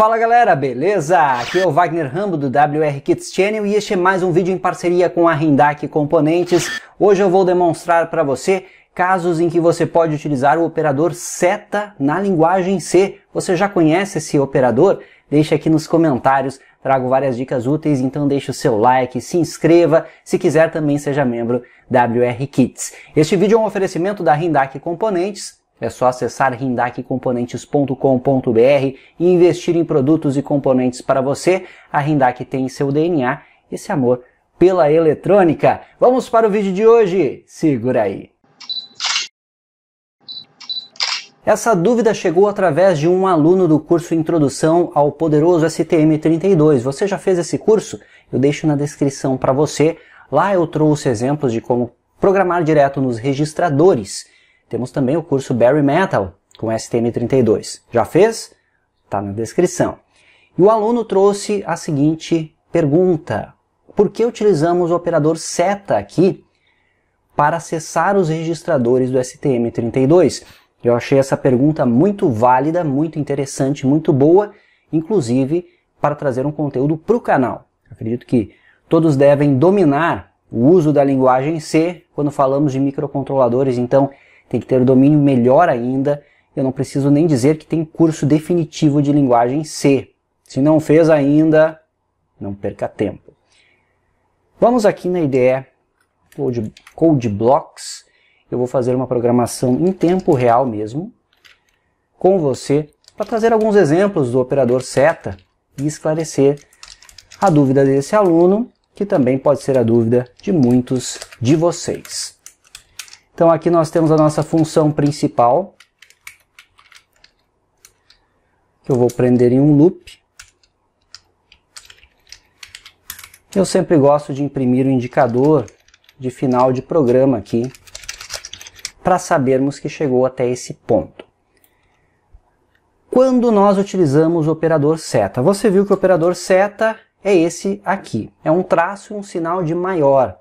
Fala galera, beleza? Aqui é o Wagner Rambo do WR Kits Channel e este é mais um vídeo em parceria com a Hindac Componentes. Hoje eu vou demonstrar para você casos em que você pode utilizar o operador seta na linguagem C. Você já conhece esse operador? Deixe aqui nos comentários, trago várias dicas úteis, então deixe o seu like, se inscreva, se quiser também seja membro WR Kits. Este vídeo é um oferecimento da Hindac Componentes, é só acessar rindacomponentes.com.br e investir em produtos e componentes para você. A Rindac tem em seu DNA esse amor pela eletrônica. Vamos para o vídeo de hoje. Segura aí. Essa dúvida chegou através de um aluno do curso Introdução ao Poderoso STM32. Você já fez esse curso? Eu deixo na descrição para você. Lá eu trouxe exemplos de como programar direto nos registradores temos também o curso Barry Metal com STM32. Já fez? Está na descrição. E o aluno trouxe a seguinte pergunta: Por que utilizamos o operador seta aqui para acessar os registradores do STM32? Eu achei essa pergunta muito válida, muito interessante, muito boa, inclusive para trazer um conteúdo para o canal. Acredito que todos devem dominar o uso da linguagem C quando falamos de microcontroladores, então tem que ter o domínio melhor ainda. Eu não preciso nem dizer que tem curso definitivo de linguagem C. Se não fez ainda, não perca tempo. Vamos aqui na IDE Code, Code Blocks. Eu vou fazer uma programação em tempo real mesmo com você para trazer alguns exemplos do operador seta e esclarecer a dúvida desse aluno, que também pode ser a dúvida de muitos de vocês. Então aqui nós temos a nossa função principal, que eu vou prender em um loop. Eu sempre gosto de imprimir o um indicador de final de programa aqui, para sabermos que chegou até esse ponto. Quando nós utilizamos o operador seta, você viu que o operador seta é esse aqui. É um traço e um sinal de maior.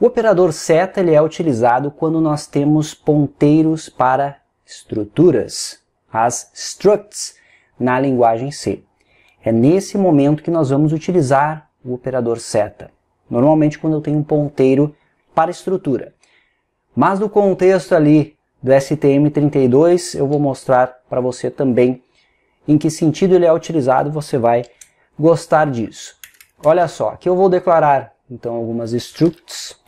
O operador seta ele é utilizado quando nós temos ponteiros para estruturas, as structs, na linguagem C. É nesse momento que nós vamos utilizar o operador seta. Normalmente quando eu tenho um ponteiro para estrutura. Mas no contexto ali do STM32, eu vou mostrar para você também em que sentido ele é utilizado, você vai gostar disso. Olha só, aqui eu vou declarar então algumas structs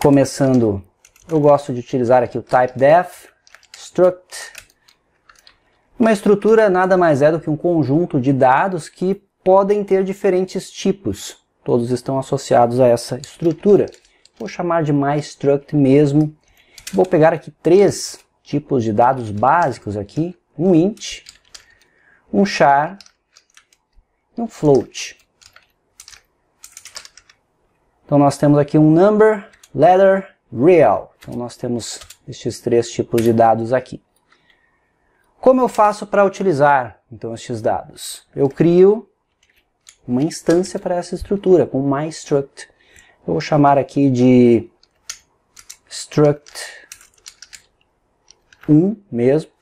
Começando, eu gosto de utilizar aqui o typedef struct. Uma estrutura nada mais é do que um conjunto de dados que podem ter diferentes tipos. Todos estão associados a essa estrutura. Vou chamar de struct mesmo. Vou pegar aqui três tipos de dados básicos aqui. Um int, um char e um float. Então nós temos aqui um number letter, real. Então nós temos estes três tipos de dados aqui. Como eu faço para utilizar então estes dados? Eu crio uma instância para essa estrutura com struct. Eu vou chamar aqui de struct 1 mesmo.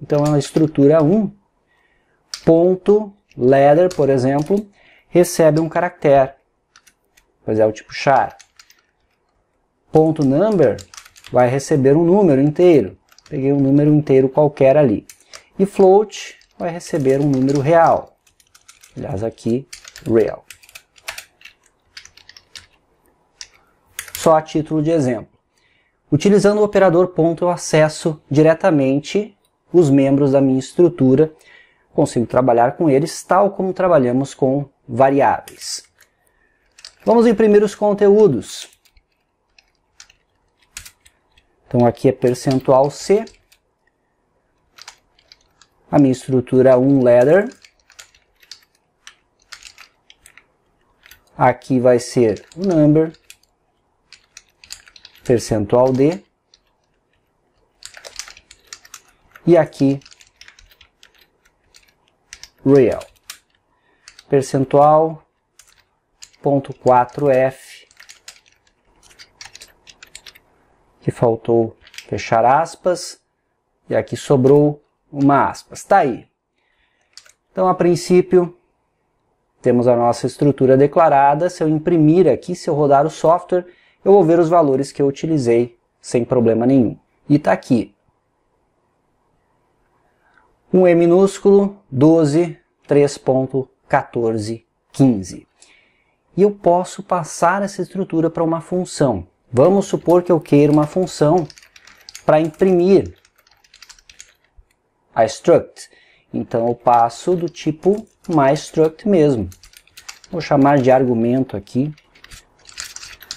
Então é uma estrutura 1. Ponto letter, por exemplo, recebe um caractere, pois é o tipo char ponto number vai receber um número inteiro. Peguei um número inteiro qualquer ali. E float vai receber um número real. Aliás, aqui, real. Só a título de exemplo. Utilizando o operador ponto, eu acesso diretamente os membros da minha estrutura. Consigo trabalhar com eles, tal como trabalhamos com variáveis. Vamos imprimir os conteúdos. Então aqui é percentual C. A minha estrutura é um ladder. Aqui vai ser o number. Percentual D. E aqui real. Percentual ponto 4F que faltou fechar aspas, e aqui sobrou uma aspas. Tá aí. Então, a princípio, temos a nossa estrutura declarada. Se eu imprimir aqui, se eu rodar o software, eu vou ver os valores que eu utilizei sem problema nenhum. E tá aqui. Um E minúsculo, 12, 3.14, 15. E eu posso passar essa estrutura para uma função. Vamos supor que eu queira uma função para imprimir a struct. Então eu passo do tipo mais struct mesmo. Vou chamar de argumento aqui.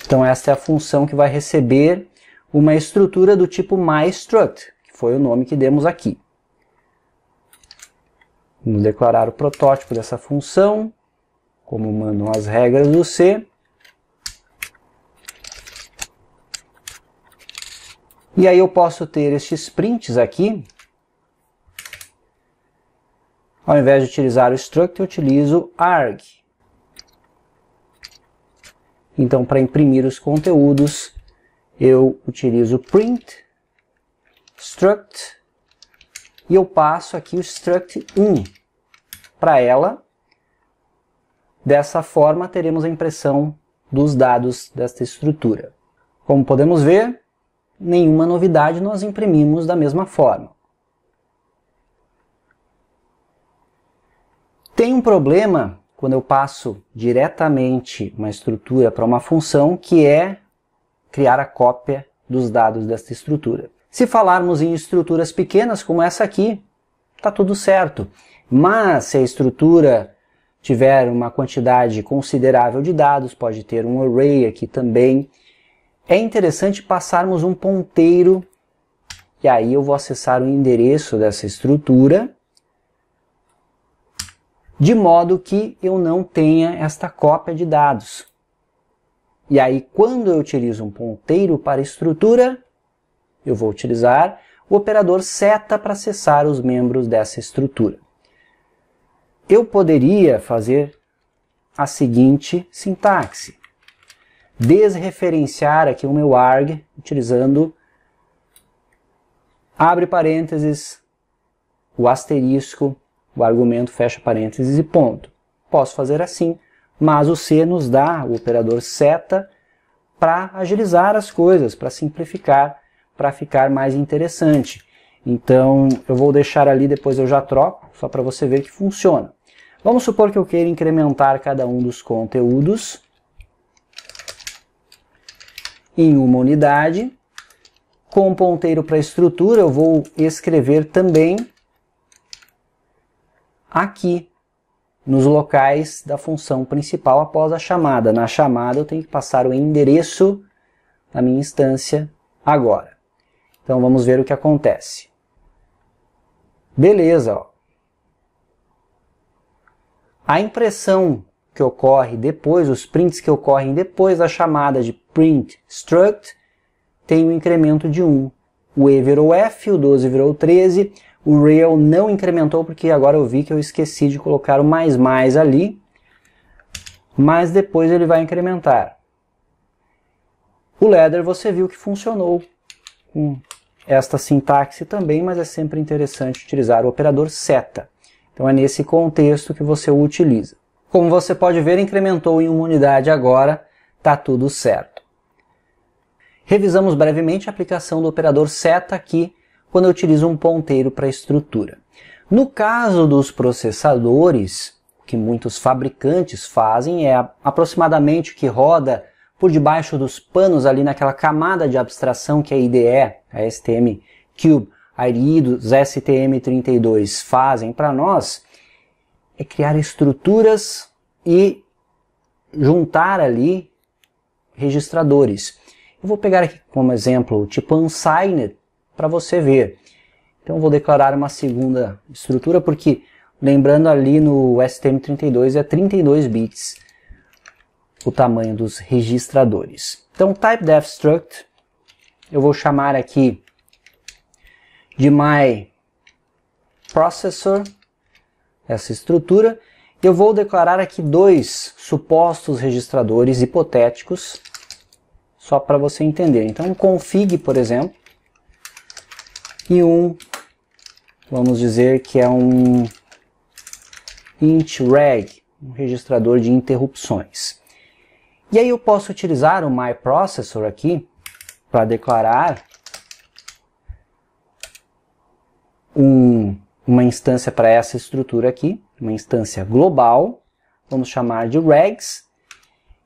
Então essa é a função que vai receber uma estrutura do tipo mais struct, que foi o nome que demos aqui. Vamos declarar o protótipo dessa função, como mandam as regras do C. E aí eu posso ter estes prints aqui. Ao invés de utilizar o struct, eu utilizo arg. Então, para imprimir os conteúdos, eu utilizo print, struct, e eu passo aqui o struct 1 para ela. Dessa forma, teremos a impressão dos dados desta estrutura. Como podemos ver, nenhuma novidade nós imprimimos da mesma forma. Tem um problema quando eu passo diretamente uma estrutura para uma função que é criar a cópia dos dados desta estrutura. Se falarmos em estruturas pequenas como essa aqui, está tudo certo. Mas se a estrutura tiver uma quantidade considerável de dados, pode ter um array aqui também, é interessante passarmos um ponteiro e aí eu vou acessar o endereço dessa estrutura de modo que eu não tenha esta cópia de dados. E aí quando eu utilizo um ponteiro para estrutura, eu vou utilizar o operador seta para acessar os membros dessa estrutura. Eu poderia fazer a seguinte sintaxe desreferenciar aqui o meu arg utilizando abre parênteses, o asterisco, o argumento fecha parênteses e ponto. Posso fazer assim, mas o C nos dá o operador seta para agilizar as coisas, para simplificar, para ficar mais interessante. Então eu vou deixar ali, depois eu já troco, só para você ver que funciona. Vamos supor que eu queira incrementar cada um dos conteúdos em uma unidade. Com o ponteiro para a estrutura, eu vou escrever também aqui, nos locais da função principal após a chamada. Na chamada eu tenho que passar o endereço da minha instância agora. Então vamos ver o que acontece. Beleza, ó. A impressão que ocorre depois, os prints que ocorrem depois da chamada de print struct, tem um incremento de 1. O E virou F, o 12 virou 13, o real não incrementou porque agora eu vi que eu esqueci de colocar o mais mais ali, mas depois ele vai incrementar. O ladder você viu que funcionou com esta sintaxe também, mas é sempre interessante utilizar o operador seta. Então é nesse contexto que você o utiliza. Como você pode ver, incrementou em uma unidade agora, está tudo certo. Revisamos brevemente a aplicação do operador seta aqui quando eu utilizo um ponteiro para a estrutura. No caso dos processadores, o que muitos fabricantes fazem é aproximadamente o que roda por debaixo dos panos ali naquela camada de abstração que a IDE, a STM Cube, IDE dos STM32 fazem para nós, é criar estruturas e juntar ali registradores. Eu vou pegar aqui como exemplo o tipo unsigned para você ver. Então eu vou declarar uma segunda estrutura porque lembrando ali no STM32 é 32 bits o tamanho dos registradores. Então type def struct eu vou chamar aqui de my processor essa estrutura, eu vou declarar aqui dois supostos registradores hipotéticos, só para você entender. Então, um config, por exemplo, e um, vamos dizer que é um intreg, um registrador de interrupções. E aí eu posso utilizar o myProcessor aqui para declarar um uma instância para essa estrutura aqui, uma instância global, vamos chamar de regs,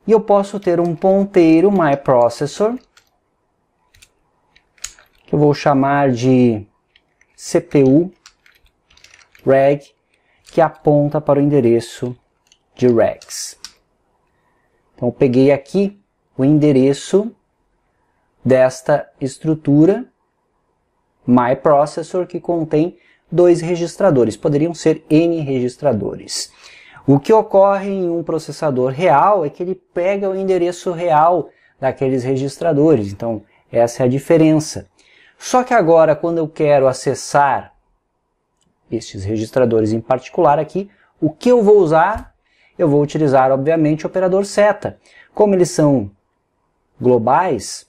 e eu posso ter um ponteiro myProcessor, que eu vou chamar de CPU reg, que aponta para o endereço de regs. Então eu peguei aqui o endereço desta estrutura myProcessor que contém dois registradores, poderiam ser N registradores. O que ocorre em um processador real é que ele pega o endereço real daqueles registradores, então essa é a diferença. Só que agora, quando eu quero acessar estes registradores em particular aqui, o que eu vou usar? Eu vou utilizar, obviamente, o operador seta. Como eles são globais,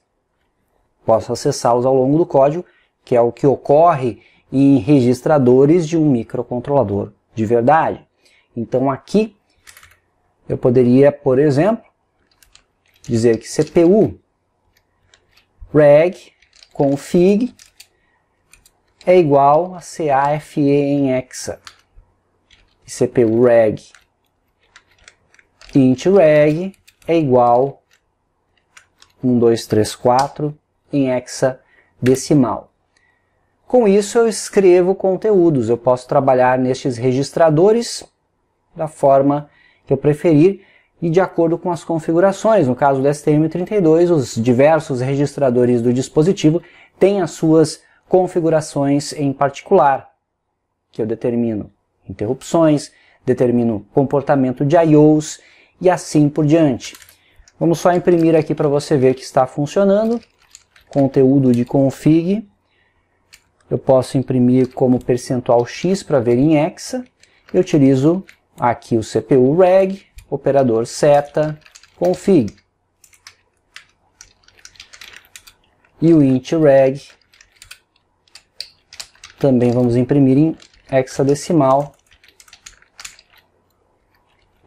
posso acessá-los ao longo do código, que é o que ocorre em registradores de um microcontrolador de verdade. Então aqui eu poderia, por exemplo, dizer que CPU reg config é igual a CAFE em hexa. E CPU reg int reg é igual 1, 2, 3, 4 em hexa decimal. Com isso eu escrevo conteúdos, eu posso trabalhar nestes registradores da forma que eu preferir e de acordo com as configurações. No caso do STM32, os diversos registradores do dispositivo têm as suas configurações em particular, que eu determino interrupções, determino comportamento de IOs e assim por diante. Vamos só imprimir aqui para você ver que está funcionando. Conteúdo de config eu posso imprimir como percentual X para ver em hexa. Eu utilizo aqui o CPU reg, operador seta, config. E o int reg também vamos imprimir em hexadecimal.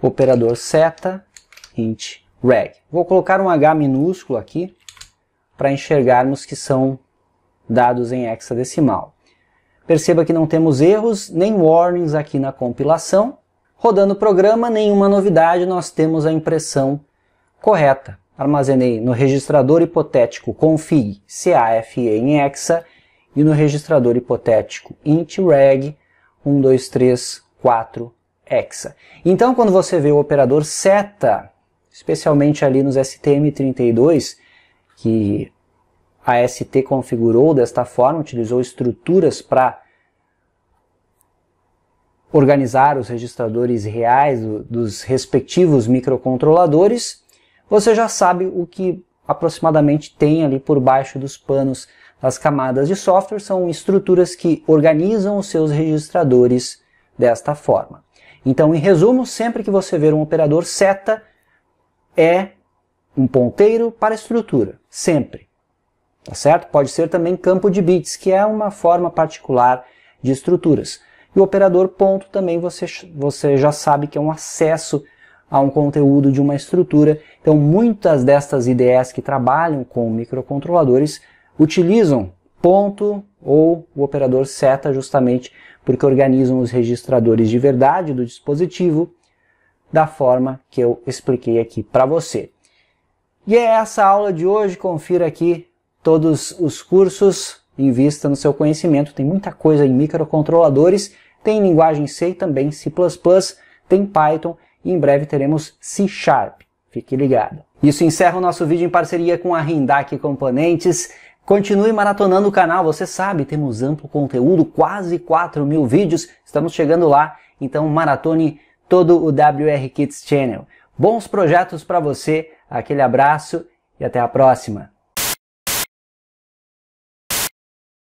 Operador seta, int reg. Vou colocar um H minúsculo aqui para enxergarmos que são dados em hexadecimal. Perceba que não temos erros nem warnings aqui na compilação. Rodando o programa, nenhuma novidade, nós temos a impressão correta. Armazenei no registrador hipotético config CAFE em hexa e no registrador hipotético int reg 1234 hexa. Então, quando você vê o operador seta, especialmente ali nos STM32, que a ST configurou desta forma, utilizou estruturas para organizar os registradores reais dos respectivos microcontroladores, você já sabe o que aproximadamente tem ali por baixo dos panos das camadas de software, são estruturas que organizam os seus registradores desta forma. Então, em resumo, sempre que você ver um operador seta, é um ponteiro para estrutura, sempre. Tá certo? Pode ser também campo de bits, que é uma forma particular de estruturas. E o operador ponto também você, você já sabe que é um acesso a um conteúdo de uma estrutura. Então, muitas destas IDEs que trabalham com microcontroladores utilizam ponto ou o operador seta justamente porque organizam os registradores de verdade do dispositivo da forma que eu expliquei aqui para você. E é essa a aula de hoje, confira aqui todos os cursos, invista no seu conhecimento, tem muita coisa em microcontroladores, tem linguagem C e também C++, tem Python e em breve teremos C Sharp. Fique ligado. Isso encerra o nosso vídeo em parceria com a Rindac Componentes. Continue maratonando o canal, você sabe, temos amplo conteúdo, quase 4 mil vídeos, estamos chegando lá, então maratone todo o WR Kids Channel. Bons projetos para você, aquele abraço e até a próxima!